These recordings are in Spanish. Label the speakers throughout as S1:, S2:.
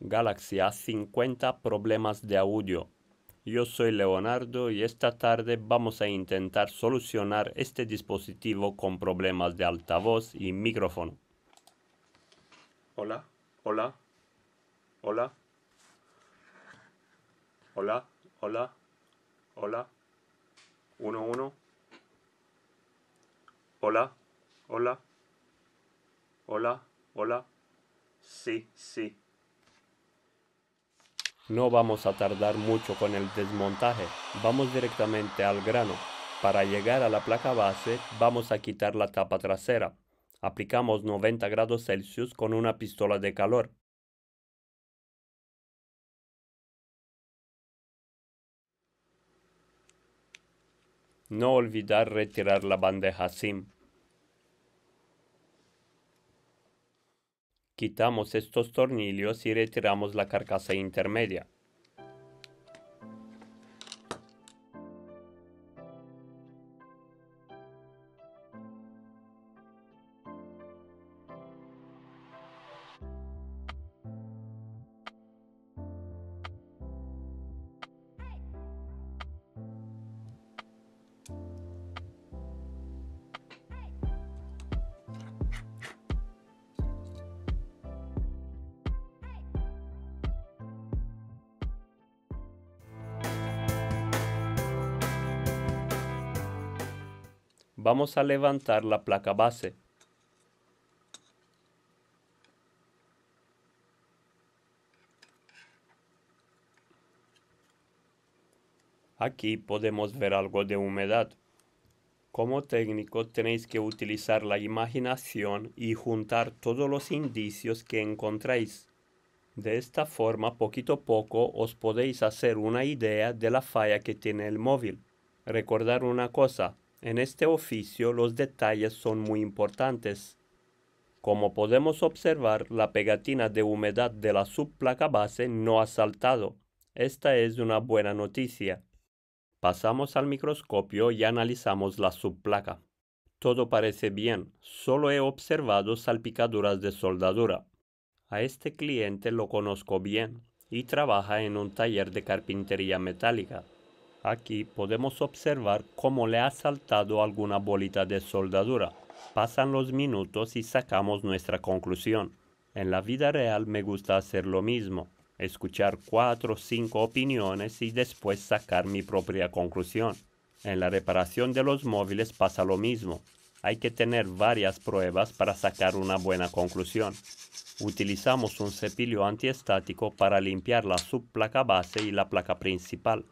S1: Galaxy A50 problemas de audio. Yo soy Leonardo y esta tarde vamos a intentar solucionar este dispositivo con problemas de altavoz y micrófono. Hola, hola, hola, hola, hola, hola, uno, uno, hola, hola, hola, hola, sí, sí. No vamos a tardar mucho con el desmontaje, vamos directamente al grano. Para llegar a la placa base vamos a quitar la tapa trasera. Aplicamos 90 grados Celsius con una pistola de calor. No olvidar retirar la bandeja SIM. Quitamos estos tornillos y retiramos la carcasa intermedia. vamos a levantar la placa base. Aquí podemos ver algo de humedad. Como técnico tenéis que utilizar la imaginación y juntar todos los indicios que encontráis. De esta forma, poquito a poco, os podéis hacer una idea de la falla que tiene el móvil. Recordar una cosa, en este oficio los detalles son muy importantes. Como podemos observar, la pegatina de humedad de la subplaca base no ha saltado. Esta es una buena noticia. Pasamos al microscopio y analizamos la subplaca. Todo parece bien, solo he observado salpicaduras de soldadura. A este cliente lo conozco bien y trabaja en un taller de carpintería metálica. Aquí podemos observar cómo le ha saltado alguna bolita de soldadura. Pasan los minutos y sacamos nuestra conclusión. En la vida real me gusta hacer lo mismo, escuchar cuatro o cinco opiniones y después sacar mi propia conclusión. En la reparación de los móviles pasa lo mismo. Hay que tener varias pruebas para sacar una buena conclusión. Utilizamos un cepillo antiestático para limpiar la subplaca base y la placa principal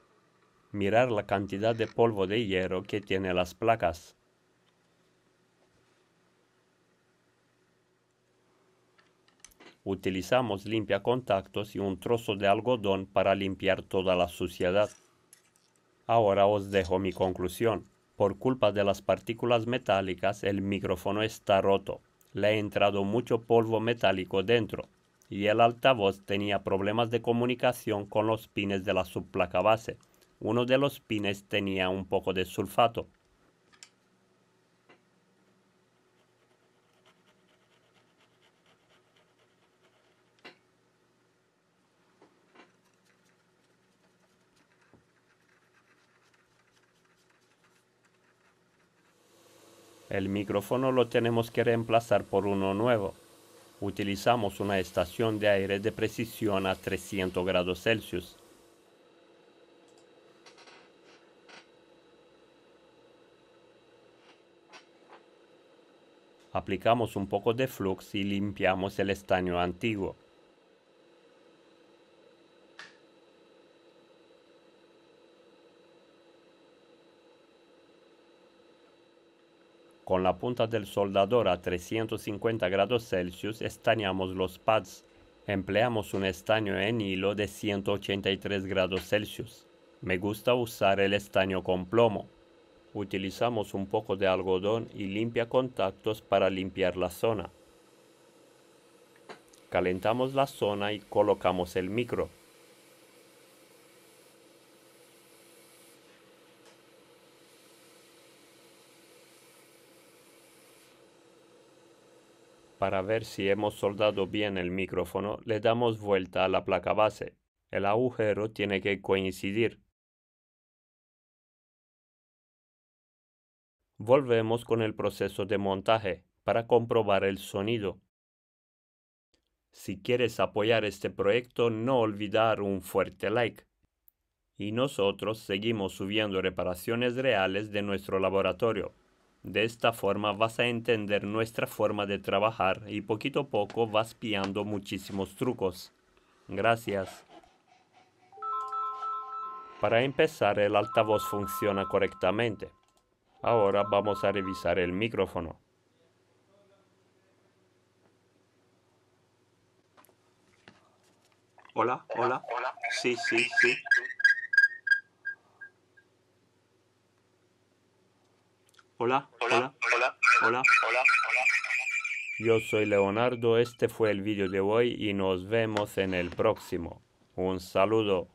S1: mirar la cantidad de polvo de hierro que tiene las placas. Utilizamos limpia y un trozo de algodón para limpiar toda la suciedad. Ahora os dejo mi conclusión. Por culpa de las partículas metálicas el micrófono está roto. Le ha entrado mucho polvo metálico dentro y el altavoz tenía problemas de comunicación con los pines de la subplaca base. Uno de los pines tenía un poco de sulfato. El micrófono lo tenemos que reemplazar por uno nuevo. Utilizamos una estación de aire de precisión a 300 grados Celsius. aplicamos un poco de flux y limpiamos el estaño antiguo. Con la punta del soldador a 350 grados Celsius estañamos los pads. Empleamos un estaño en hilo de 183 grados Celsius. Me gusta usar el estaño con plomo utilizamos un poco de algodón y limpia contactos para limpiar la zona. Calentamos la zona y colocamos el micro. Para ver si hemos soldado bien el micrófono, le damos vuelta a la placa base. El agujero tiene que coincidir. Volvemos con el proceso de montaje para comprobar el sonido. Si quieres apoyar este proyecto, no olvidar un fuerte like. Y nosotros seguimos subiendo reparaciones reales de nuestro laboratorio. De esta forma vas a entender nuestra forma de trabajar y poquito a poco vas pillando muchísimos trucos. Gracias. Para empezar, el altavoz funciona correctamente. Ahora vamos a revisar el micrófono. Hola, hola. Sí, sí, sí. Hola, hola, hola, hola. Yo soy Leonardo, este fue el vídeo de hoy y nos vemos en el próximo. Un saludo.